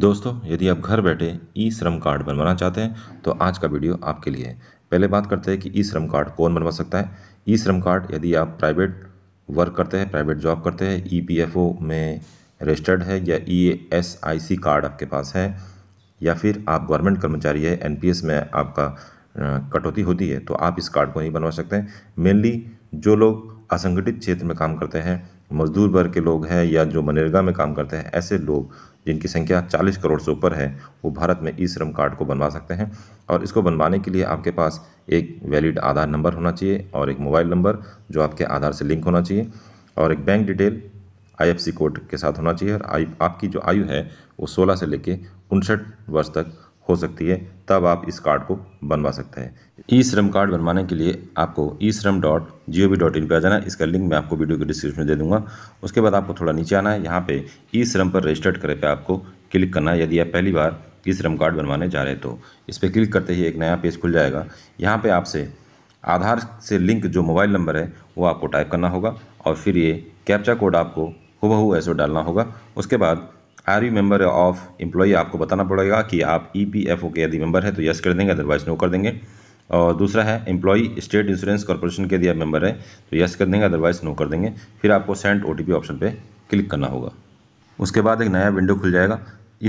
दोस्तों यदि आप घर बैठे ई श्रम कार्ड बनवाना चाहते हैं तो आज का वीडियो आपके लिए है पहले बात करते हैं कि ई श्रम कार्ड कौन बनवा सकता है ई श्रम कार्ड यदि आप प्राइवेट वर्क करते हैं प्राइवेट जॉब करते हैं ई पी एफ ओ में रजिस्टर्ड है या ई एस आई सी कार्ड आपके पास है या फिर आप गवर्नमेंट कर्मचारी है एन पी एस में आपका कटौती होती है तो आप इस कार्ड को नहीं बनवा सकते मेनली जो लोग असंगठित क्षेत्र में काम करते हैं मजदूर वर्ग के लोग हैं या जो मनरेगा में काम करते हैं ऐसे लोग जिनकी संख्या 40 करोड़ से ऊपर है वो भारत में ई श्रम कार्ड को बनवा सकते हैं और इसको बनवाने के लिए आपके पास एक वैलिड आधार नंबर होना चाहिए और एक मोबाइल नंबर जो आपके आधार से लिंक होना चाहिए और एक बैंक डिटेल आई कोड के साथ होना चाहिए और आई आपकी जो आयु है वो सोलह से लेकर उनसठ वर्ष तक हो सकती है तब आप इस कार्ड को बनवा सकते हैं ई श्रम कार्ड बनवाने के लिए आपको e Shram dot G O V dot in पर आ जाना इसका लिंक मैं आपको वीडियो के डिस्क्रिप्शन में दे दूंगा उसके बाद आपको थोड़ा नीचे आना है यहाँ पे ई श्रम पर रजिस्टर्ड करें पे आपको क्लिक करना है यदि आप पहली बार ई श्रम कार्ड बनवाने जा रहे हैं तो इस पर क्लिक करते ही एक नया पेज खुल जाएगा यहाँ पर आपसे आधार से लिंक जो मोबाइल नंबर है वो आपको टाइप करना होगा और फिर ये कैप्चा कोड आपको हुबहू ऐसे डालना होगा उसके बाद are you member of employ आपको बताना पड़ेगा कि आप ई पी एफ ओ के यदि मेंबर है तो यस कर देंगे अदरवाइज नो कर देंगे और दूसरा है एम्प्लॉई स्टेट इंश्योरेंस कॉरपोरेशन के यदि आप मेंबर है तो यस कर देंगे अदरवाइज नो कर देंगे फिर आपको सेंड ओ ऑप्शन पर क्लिक करना होगा उसके बाद एक नया विंडो खुल जाएगा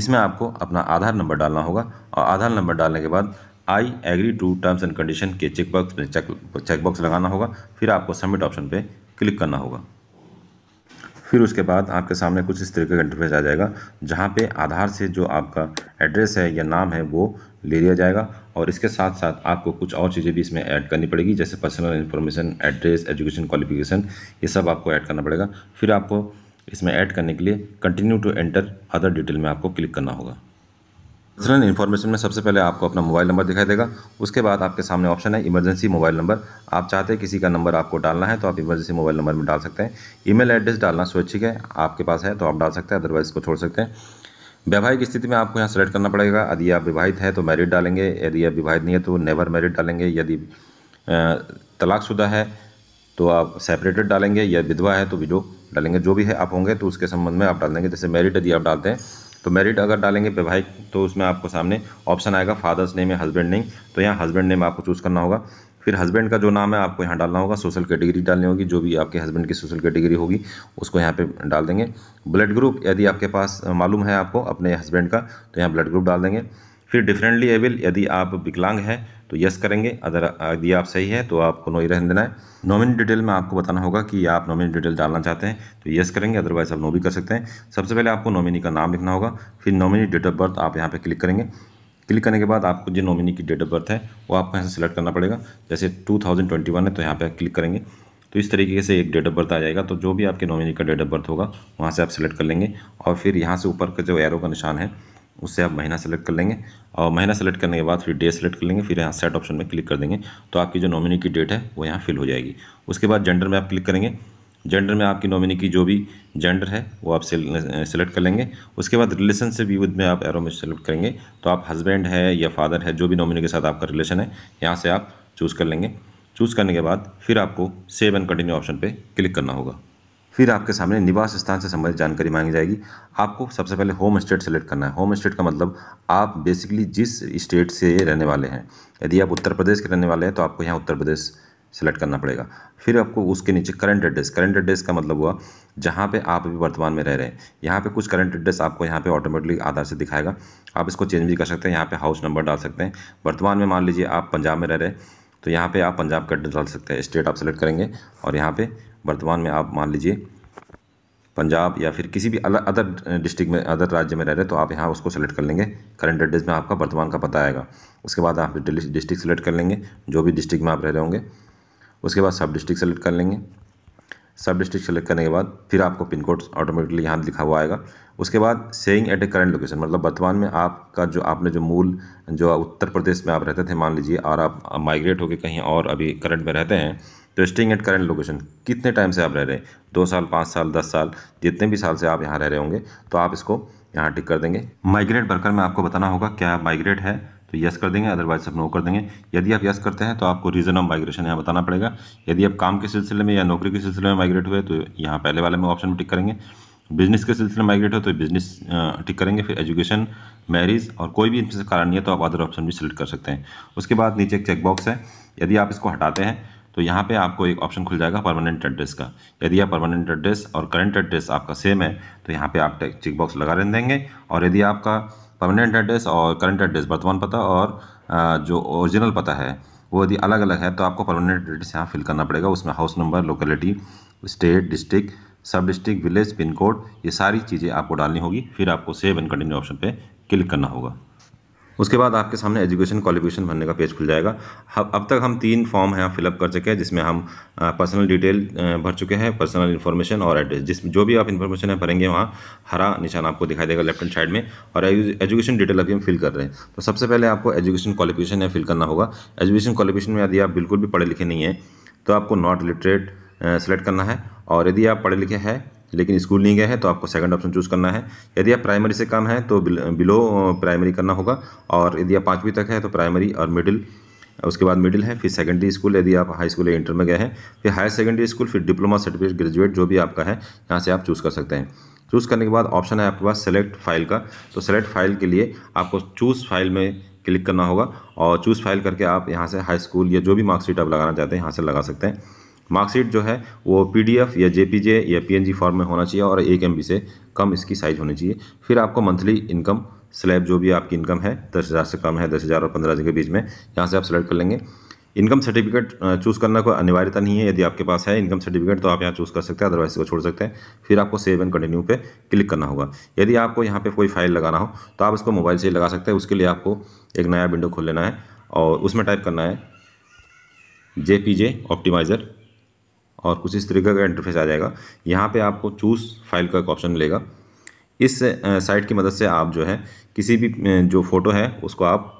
इसमें आपको अपना आधार नंबर डालना होगा और आधार नंबर डालने के बाद I agree to terms and condition के चेकबॉक्स में चेक चेकबॉक्स लगाना होगा फिर आपको सबमिट ऑप्शन पे क्लिक करना होगा फिर उसके बाद आपके सामने कुछ इस तरीके का इंटरफेस आ जाएगा जहाँ पे आधार से जो आपका एड्रेस है या नाम है वो ले लिया जाएगा और इसके साथ साथ आपको कुछ और चीज़ें भी इसमें ऐड करनी पड़ेगी जैसे personal information address education qualification ये सब आपको ऐड करना पड़ेगा फिर आपको इसमें ऐड करने के लिए continue to enter other detail में आपको क्लिक करना होगा स्टूडेंट इन्फॉर्मेशन में सबसे पहले आपको अपना मोबाइल नंबर दिखाई देगा उसके बाद आपके सामने ऑप्शन है इमरजेंसी मोबाइल नंबर आप चाहते हैं किसी का नंबर आपको डालना है तो आप इमरजेंसी मोबाइल नंबर में डाल सकते हैं ईमेल एड्रेस डालना स्वैच्छिक है आपके पास है तो आप डाल सकते हैं अदरवाइज इसको छोड़ सकते हैं वैवाहिक स्थिति में आपको यहाँ सेलेक्ट करना पड़ेगा यदि आप विवाहित है तो मैरिड डालेंगे यदि आप विवाहित नहीं है तो नेवर मैरिड डालेंगे यदि तलाकशुदा है तो आप सेपरेटेड डालेंगे या विधवा है तो विडो डालेंगे जो भी है आप होंगे तो उसके संबंध में आप डाल देंगे जैसे मैरिड यदि आप डालते हैं तो मैरिड अगर डालेंगे वैवाहिक तो उसमें आपको सामने ऑप्शन आएगा फादर्स नेम या हस्बैंड नेम तो यहाँ हस्बैंड नेम आपको चूज़ करना होगा फिर हस्बैंड का जो नाम है आपको यहाँ डालना होगा सोशल कैटेगरी डालनी होगी जो भी आपके हस्बैंड की सोशल कैटेगरी होगी उसको यहाँ पे डाल देंगे ब्लड ग्रुप यदि आपके पास मालूम है आपको अपने हस्बैंड का तो यहाँ ब्लड ग्रुप डाल देंगे फिर डिफरेंटली एबल यदि आप विकलांग हैं तो यस करेंगे अदर यदि आप सही है तो आपको नो ही रहने देना है नॉमिनी डिटेल में आपको बताना होगा कि आप नॉमिनी डिटेल डालना चाहते हैं तो यस करेंगे अदरवाइज आप नो भी कर सकते हैं सबसे पहले आपको नॉमिनी का नाम लिखना होगा फिर नॉमिनी डेट ऑफ बर्थ आप यहाँ पर क्लिक करेंगे क्लिक करने के बाद आपको जो नॉमिनी की डेट ऑफ बर्थ है वो आपको यहाँ से सिलेक्ट करना पड़ेगा जैसे वन है तो यहाँ पर क्लिक करेंगे तो इस तरीके से एक डेट ऑफ बर्थ आ जाएगा तो जो भी आपके नॉमिनी का डेट ऑफ बर्थ होगा वहाँ से आप सिलेक्ट कर लेंगे और फिर यहाँ से ऊपर का जो एरो का निशान है उससे आप महीना सेलेक्ट कर लेंगे और महीना सेलेक्ट करने के बाद फिर डे सेलेक्ट कर लेंगे फिर यहाँ सेट ऑप्शन में क्लिक कर देंगे तो आपकी जो नॉमिनी की डेट है वो यहाँ फिल हो जाएगी उसके बाद जेंडर में आप क्लिक करेंगे जेंडर में आपकी नॉमिनी की जो भी जेंडर है वो आप सेलेक्ट कर लेंगे उसके बाद रिलेशन से भी में आप एरो में सेलेक्ट करेंगे तो आप हस्बैंड है या फादर है जो भी नॉमिनी के साथ आपका रिलेशन है यहाँ से आप चूज़ कर लेंगे चूज़ करने के बाद फिर आपको सेव एंड कंटिन्यू ऑप्शन पर क्लिक करना होगा फिर आपके सामने निवास स्थान से संबंधित जानकारी मांगी जाएगी आपको सबसे पहले होम स्टेट सेलेक्ट करना है होम स्टेट का मतलब आप बेसिकली जिस स्टेट से रहने वाले हैं यदि आप उत्तर प्रदेश के रहने वाले हैं तो आपको यहाँ उत्तर प्रदेश सेलेक्ट करना पड़ेगा फिर आपको उसके नीचे करंट एड्रेस करंट एड्रेस का मतलब हुआ जहाँ पे आप अभी वर्तमान में रह रहे हैं यहाँ पे कुछ करंट एड्रेस आपको यहाँ पे ऑटोमेटिकली आधार से दिखाएगा आप इसको चेंज भी कर सकते हैं यहाँ पे हाउस नंबर डाल सकते हैं वर्तमान में मान लीजिए आप पंजाब में रह रहे हैं तो यहाँ पर आप पंजाब का एड्रेस डाल सकते हैं स्टेट आप सेलेक्ट करेंगे और यहाँ पर वर्तमान में आप मान लीजिए पंजाब या फिर किसी भी अलग अदर डिस्ट्रिक्ट में अदर राज्य में रह रहे तो आप यहाँ उसको सेलेक्ट कर लेंगे करंट एड्रेस में आपका वर्तमान का पता आएगा उसके बाद आप डिस्ट्रिक्ट सेलेक्ट कर लेंगे जो भी डिस्ट्रिक्ट में आप रह रहे होंगे उसके बाद सब डिस्ट्रिक्ट सेलेक्ट कर लेंगे सब डिस्ट्रिक्ट सेलेक्ट करने के बाद फिर आपको पिन कोड ऑटोमेटिकली यहाँ लिखा हुआ आएगा उसके बाद saying at a current location मतलब वर्तमान में आपका जो आपने जो मूल जो उत्तर प्रदेश में आप रहते थे मान लीजिए और आप माइग्रेट होकर कहीं और अभी करंट में रहते हैं तो स्टिंग एट करंट लोकेशन कितने टाइम से आप रह रहे हैं दो साल पाँच साल दस साल जितने भी साल से आप यहाँ रह रहे होंगे तो आप इसको यहाँ टिक कर देंगे माइग्रेट वर्कर में आपको बताना होगा क्या माइग्रेट है तो यस कर देंगे अदरवाइज आप नो कर देंगे यदि आप यस करते हैं तो आपको रीज़न ऑफ माइग्रेशन यहाँ बताना पड़ेगा यदि आप काम के सिलसिले में या नौकरी के सिलसिले में माइग्रेट हुए तो यहाँ पहले वाले में ऑप्शन टिक करेंगे बिजनेस के सिलसिले में माइग्रेट हो तो बिजनेस टिक करेंगे फिर एजुकेशन मैरिज और कोई भी इनसे कारण नहीं है तो आप अदर ऑप्शन भी सिलेक्ट कर सकते हैं उसके बाद नीचे एक चेकबॉक्स है यदि आप इसको हटाते हैं तो यहाँ पे आपको एक ऑप्शन खुल जाएगा परमानेंट एड्रेस का यदि आप परमानेंट एड्रेस और करंट एड्रेस आपका सेम है तो यहाँ पे आप चेकबॉक्स लगा रहने देंगे और यदि आपका परमानेंट एड्रेस और करंट एड्रेस वर्तमान पता और जो ओरिजिनल पता है वो यदि अलग अलग है तो आपको परमानेंट एड्रेस यहाँ फिल करना पड़ेगा उसमें house number locality state district सब डिस्ट्रिक्ट विलेज पिन कोड ये सारी चीज़ें आपको डालनी होगी फिर आपको सेव एंड कंटिन्यू ऑप्शन पे क्लिक करना होगा उसके बाद आपके सामने एजुकेशन क्वालिफिकेशन भरने का पेज खुल जाएगा अब तक हम तीन फॉर्म हैं फिलअप कर चुके हैं जिसमें हम पर्सनल डिटेल भर चुके हैं पर्सनल इन्फॉर्मेशन और एड्रेस जिस जो भी आप इन्फॉर्मेशन है भरेंगे वहाँ हरा निशान आपको दिखाई देगा लेफ्ट हैंड साइड में और एजुकेशन डिटेल अभी हम फिल कर रहे हैं तो सबसे पहले आपको एजुकेशन क्वालिफिकेशन है फिल करना होगा एजुकेशन क्वालिफिकेशन में यदि आप बिल्कुल भी पढ़े लिखे नहीं हैं तो आपको नॉट लिटरेट सेलेक्ट करना है और यदि आप पढ़े लिखे हैं लेकिन स्कूल नहीं गए हैं तो आपको सेकंड ऑप्शन चूज़ करना है यदि आप प्राइमरी से कम है तो बिलो प्राइमरी करना होगा और यदि आप पाँचवीं तक है तो प्राइमरी और मिडिल उसके बाद मिडिल है फिर सेकेंडरी स्कूल यदि आप हाई स्कूल या इंटर में गए हैं फिर हायर सेकेंडरी स्कूल फिर डिप्लोमा सर्टिफिकेट ग्रेजुएट जो भी आपका है यहाँ से आप चूज़ कर सकते हैं चूज़ करने के बाद ऑप्शन है आपके पास सेलेक्ट फाइल का तो सेलेक्ट फाइल के लिए आपको चूज़ फाइल में क्लिक करना होगा और चूज़ फाइल करके आप यहाँ से हाई स्कूल या जो भी मार्कशीट आप लगाना चाहते हैं यहाँ से लगा सकते हैं मार्कशीट जो है वो पीडीएफ या जेपीजे या पीएनजी फॉर्म में होना चाहिए और एक एमबी से कम इसकी साइज होनी चाहिए फिर आपको मंथली इनकम स्लैब जो भी आपकी इनकम है दस हज़ार से कम है दस हज़ार और पंद्रह हज़ार के बीच में यहाँ से आप सेलेक्ट कर लेंगे इनकम सर्टिफिकेट चूज़ करना कोई अनिवार्यता नहीं है यदि आपके पास है इनकम सर्टिफिकेट तो आप यहाँ चूज़ कर सकते हैं अदरवाइज इसको छोड़ सकते हैं फिर आपको सेव एंड कंटिन्यू पे क्लिक करना होगा यदि आपको यहाँ पे कोई फाइल लगाना हो तो आप इसको मोबाइल से ही लगा सकते हैं उसके लिए आपको एक नया विंडो खोल लेना है और उसमें टाइप करना है जे पी जे ऑप्टिमाइज़र और कुछ इस तरीके का इंटरफेस आ जाएगा यहाँ पे आपको चूज़ फाइल का एक ऑप्शन मिलेगा इस साइट की मदद से आप जो है किसी भी जो फ़ोटो है उसको आप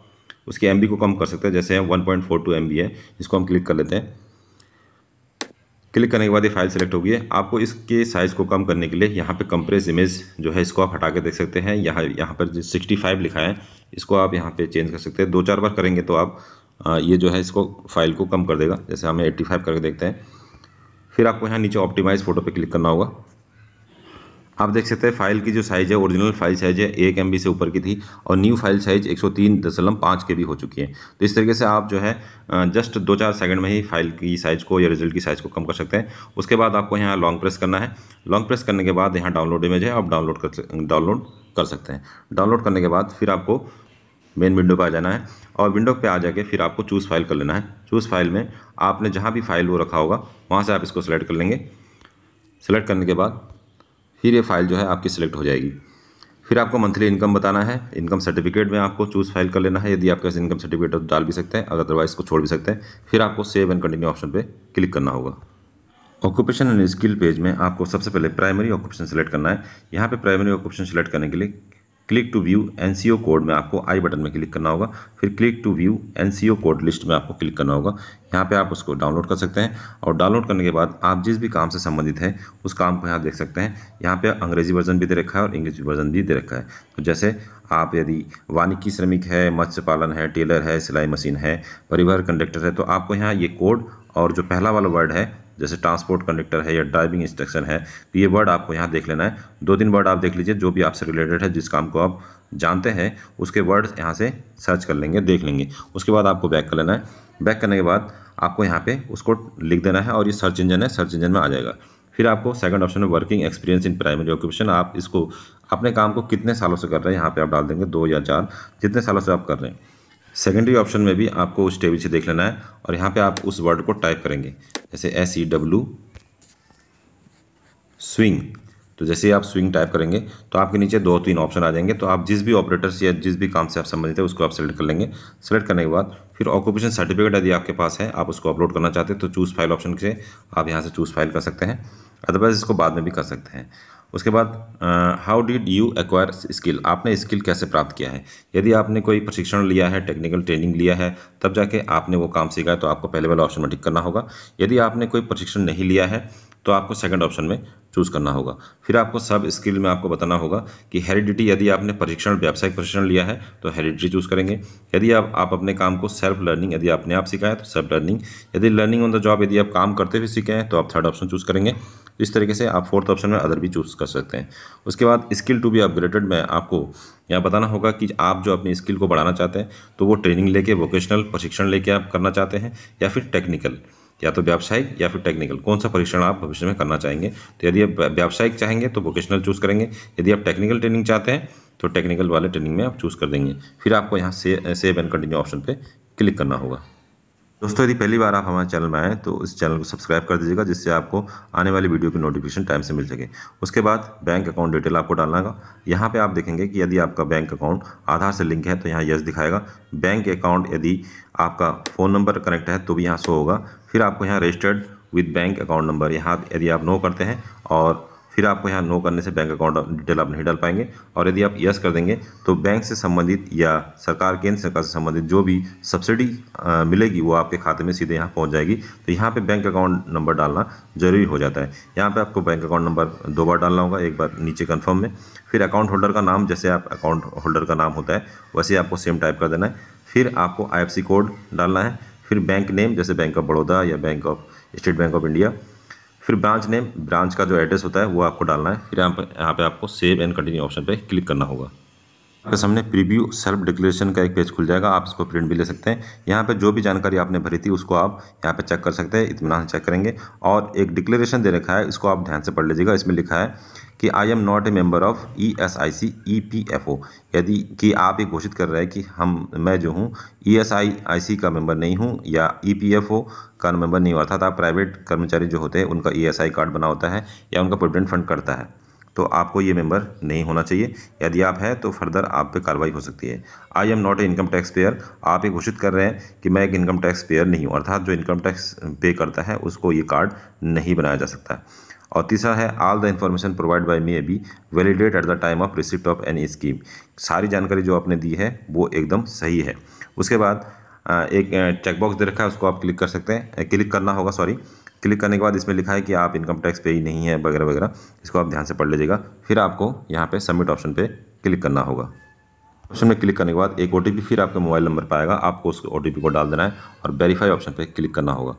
उसके एम को कम कर सकते हैं जैसे one point four two m है इसको हम क्लिक कर लेते हैं क्लिक करने के बाद ये फाइल सेलेक्ट होगी है आपको इसके साइज़ को कम करने के लिए यहाँ पे कंप्रेस इमेज जो है इसको आप हटा के देख सकते हैं यहाँ यहाँ पर सिक्सटी फाइव लिखा है इसको आप यहाँ पे चेंज कर सकते हैं दो चार बार करेंगे तो आप ये जो है इसको फाइल को कम कर देगा जैसे हमें एट्टी फाइव करके देखते हैं फिर आपको यहाँ नीचे ऑप्टिमाइज फोटो पे क्लिक करना होगा आप देख सकते हैं फाइल की जो साइज़ है ओरिजिनल फाइल साइज़ है एक एम से ऊपर की थी और न्यू फाइल साइज़ एक सौ तीन दशमलव पाँच के भी हो चुकी है तो इस तरीके से आप जो है जस्ट दो चार सेकंड में ही फाइल की साइज़ को या रिजल्ट की साइज़ को कम कर सकते हैं उसके बाद आपको यहाँ लॉन्ग प्रेस करना है लॉन्ग प्रेस करने के बाद यहाँ डाउनलोड इमेज है आप डाउनलोड कर डाउनलोड कर सकते हैं डाउनलोड करने के बाद फिर आपको मेन विंडो पर आ जाना है और विंडो पे आ जाके फिर आपको चूज़ फाइल कर लेना है चूज़ फाइल में आपने जहाँ भी फाइल वो रखा होगा वहाँ से आप इसको सेलेक्ट कर लेंगे सेलेक्ट करने के बाद फिर ये फाइल जो है आपकी सेलेक्ट हो जाएगी फिर आपको मंथली इनकम बताना है इनकम सर्टिफिकेट में आपको चूज़ फाइल कर लेना है यदि आपके पास इनकम सर्टिफिकेट तो डाल भी सकते हैं अदरवाइज को छोड़ भी सकते हैं फिर आपको सेव एंड कंटिन्यू ऑप्शन पे क्लिक करना होगा ऑक्यूपेशन एंड स्किल पेज में आपको सबसे पहले प्राइमरी ऑक्यूपेशन सेलेक्ट करना है यहाँ पे प्राइमरी ऑक्यूपेशन सेलेक्ट करने के लिए click to view NCO code में आपको आई बटन में क्लिक करना होगा फिर click to view NCO code list में आपको क्लिक करना होगा यहाँ पे आप उसको डाउनलोड कर सकते हैं और डाउनलोड करने के बाद आप जिस भी काम से संबंधित हैं उस काम को यहाँ देख सकते हैं यहाँ पे अंग्रेजी वर्जन भी दे रखा है और इंग्लिश वर्जन भी दे रखा है तो जैसे आप यदि वानिकी श्रमिक है मत्स्य पालन है टेलर है सिलाई मशीन है परिवहन कंडक्टर है तो आपको यहाँ ये कोड और जो पहला वाला वर्ड है जैसे ट्रांसपोर्ट कंडक्टर है या ड्राइविंग इंस्ट्रक्शन है तो ये वर्ड आपको यहाँ देख लेना है दो तीन वर्ड आप देख लीजिए जो भी आपसे रिलेटेड है जिस काम को आप जानते हैं उसके वर्ड यहाँ से सर्च कर लेंगे देख लेंगे उसके बाद आपको बैक कर लेना है बैक करने के बाद आपको यहाँ पे उसको लिख देना है और ये सर्च इंजन है सर्च इंजन में आ जाएगा फिर आपको सेकंड ऑप्शन में working experience in primary occupation आप इसको अपने काम को कितने सालों से कर रहे हैं यहाँ पे आप डाल देंगे दो या चार जितने सालों से आप कर रहे हैं सेकेंडरी ऑप्शन में भी आपको उस टेबल से देख लेना है और यहाँ पे आप उस वर्ड को टाइप करेंगे जैसे एस ई डब्ल्यू स्विंग तो जैसे ही आप स्विंग टाइप करेंगे तो आपके नीचे दो तीन ऑप्शन आ जाएंगे तो आप जिस भी ऑपरेटर से या जिस भी काम से आप संबंधित है उसको आप सेलेक्ट कर लेंगे सेलेक्ट करने के बाद फिर ऑक्यूपेशन सर्टिफिकेट यदि आपके पास है आप उसको अपलोड करना चाहते हैं तो चूज़ फाइल ऑप्शन से आप यहाँ से चूज़ फाइल कर सकते हैं अदरवाइज़ इसको बाद में भी कर सकते हैं उसके बाद how did you acquire skill आपने स्किल कैसे प्राप्त किया है यदि आपने कोई प्रशिक्षण लिया है टेक्निकल ट्रेनिंग लिया है तब जाके आपने वो काम सीखा है तो आपको पहले वाला ऑप्शन में टिक करना होगा यदि आपने कोई प्रशिक्षण नहीं लिया है तो आपको सेकंड ऑप्शन में चूज़ करना होगा फिर आपको सब स्किल में आपको बताना होगा कि हेरिडिटी यदि आपने प्रशिक्षण व्यावसायिक प्रशिक्षण लिया है तो हेरिडिटी चूज़ करेंगे यदि आप आप अपने काम को सेल्फ लर्निंग यदि आपने आप सीखा है तो सेल्फ लर्निंग यदि लर्निंग ऑन द जॉब यदि आप काम करते हुए सीखे हैं तो आप थर्ड ऑप्शन चूज़ करेंगे इस तरीके से आप फोर्थ ऑप्शन में अदर भी चूज़ कर सकते हैं उसके बाद स्किल टू बी अपग्रेडेड में आपको यहाँ बताना होगा कि आप जो अपनी स्किल को बढ़ाना चाहते हैं तो वो ट्रेनिंग लेके वोकेशनल प्रशिक्षण लेके आप करना चाहते हैं या फिर टेक्निकल या तो व्यावसायिक या फिर टेक्निकल कौन सा परीक्षण आप भविष्य में करना चाहेंगे तो यदि आप व्यावसायिक चाहेंगे तो वोकेशनल चूज़ करेंगे यदि आप टेक्निकल ट्रेनिंग चाहते हैं तो टेक्निकल वाले ट्रेनिंग में आप चूज़ कर देंगे फिर आपको यहाँ से सेव एंड कंटिन्यू ऑप्शन पर क्लिक करना होगा दोस्तों यदि पहली बार आप हमारे चैनल में आए तो इस चैनल को सब्सक्राइब कर दीजिएगा जिससे आपको आने वाली वीडियो की नोटिफिकेशन टाइम से मिल सके उसके बाद बैंक अकाउंट डिटेल आपको डालना होगा यहाँ पे आप देखेंगे कि यदि आपका बैंक अकाउंट आधार से लिंक है तो यहाँ यस दिखाएगा बैंक अकाउंट यदि आपका फ़ोन नंबर कनेक्ट है तो भी यहाँ शो होगा फिर आपको यहाँ registered with bank account number यहाँ यदि आप नो करते हैं और फिर आपको यहाँ नो करने से बैंक अकाउंट डिटेल आप नहीं डाल पाएंगे और यदि आप यस कर देंगे तो बैंक से संबंधित या सरकार केंद्र सरकार से संबंधित जो भी सब्सिडी मिलेगी वो आपके खाते में सीधे यहाँ पहुँच जाएगी तो यहाँ पर बैंक अकाउंट नंबर डालना जरूरी हो जाता है यहाँ पर आपको बैंक अकाउंट नंबर दो बार डालना होगा एक बार नीचे कन्फर्म में फिर अकाउंट होल्डर का नाम जैसे आप अकाउंट होल्डर का नाम होता है वैसे आपको सेम टाइप कर देना है फिर आपको आई कोड डालना है फिर बैंक नेम जैसे बैंक ऑफ बड़ौदा या bank of state bank of India फिर ब्रांच नेम ब्रांच का जो एड्रेस होता है वो आपको डालना है फिर यहाँ पर यहाँ पे आपको सेव एंड कंटिन्यू ऑप्शन पे क्लिक करना होगा आपके सामने प्रीव्यू सेल्फ डिक्लेरेशन का एक पेज खुल जाएगा आप इसको प्रिंट भी ले सकते हैं यहाँ पे जो भी जानकारी आपने भरी थी उसको आप यहाँ पे चेक कर सकते हैं इतमान चेक करेंगे और एक डिक्लेरेशन दे रखा है इसको आप ध्यान से पढ़ लीजिएगा इसमें लिखा है कि I am not a member of E S I C E P F O यदि कि आप ये घोषित कर रहे हैं कि हम मैं जो हूँ ई एस आई आई सी का मेंबर नहीं हूँ या ई पी एफ ओ का मेम्बर नहीं हुआ था प्राइवेट कर्मचारी जो होते हैं उनका ई एस आई कार्ड बना होता है या उनका प्रोविडेंट फंड करता है तो आपको ये मेंबर नहीं होना चाहिए यदि आप हैं तो फर्दर आप पे कार्रवाई हो सकती है I am not a income tax payer आप ये घोषित कर रहे हैं कि मैं एक इनकम टैक्स पेयर नहीं हूँ अर्थात जो इनकम टैक्स पे करता है उसको ये कार्ड नहीं बनाया जा सकता और तीसरा है all the information provide by me be validate at the time of receipt of any scheme सारी जानकारी जो आपने दी है वो एकदम सही है उसके बाद एक चेकबॉक्स दे रखा है उसको आप क्लिक कर सकते हैं क्लिक करना होगा सॉरी क्लिक करने के बाद इसमें लिखा है कि आप इनकम टैक्स पे ही नहीं है वगैरह वगैरह इसको आप ध्यान से पढ़ लीजिएगा फिर आपको यहाँ पे सबमिट ऑप्शन पे क्लिक करना होगा ऑप्शन में क्लिक करने के बाद एक ओ फिर आपके मोबाइल नंबर पर आएगा आपको उस ओ को डाल देना है और वेरीफाई ऑप्शन पर क्लिक करना होगा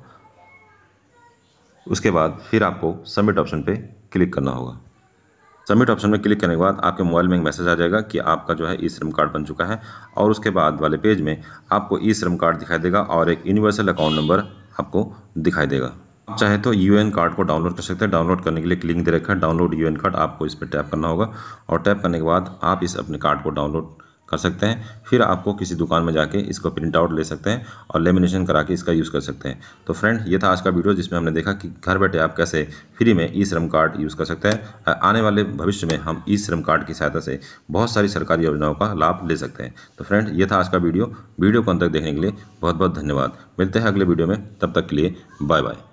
उसके बाद फिर आपको सबमिट ऑप्शन पर क्लिक करना होगा सबमिट ऑप्शन में क्लिक करने के बाद आपके मोबाइल में एक मैसेज आ जाएगा कि आपका जो है ई श्रम कार्ड बन चुका है और उसके बाद वाले पेज में आपको ई श्रम कार्ड दिखाई देगा और एक यूनिवर्सल अकाउंट नंबर आपको दिखाई देगा चाहे तो यू एन कार्ड को डाउनलोड कर सकते हैं डाउनलोड करने के लिए एक लिंक दे रखा है डाउनलोड यू एन कार्ड आपको इस पर टैप करना होगा और टैप करने के बाद आप इस अपने कार्ड को डाउनलोड कर सकते हैं फिर आपको किसी दुकान में जाके इसको प्रिंट आउट ले सकते हैं और लेमिनेशन करा के इसका यूज़ कर सकते हैं तो फ्रेंड ये था आज का वीडियो जिसमें हमने देखा कि घर बैठे आप कैसे फ्री में ई श्रम कार्ड यूज़ कर सकते हैं आने वाले भविष्य में हम ई श्रम कार्ड की सहायता से बहुत सारी सरकारी योजनाओं का लाभ ले सकते हैं तो फ्रेंड ये था आज का वीडियो वीडियो को अंत तक देखने के लिए बहुत बहुत धन्यवाद मिलते हैं अगले वीडियो में तब तक के लिए बाय बाय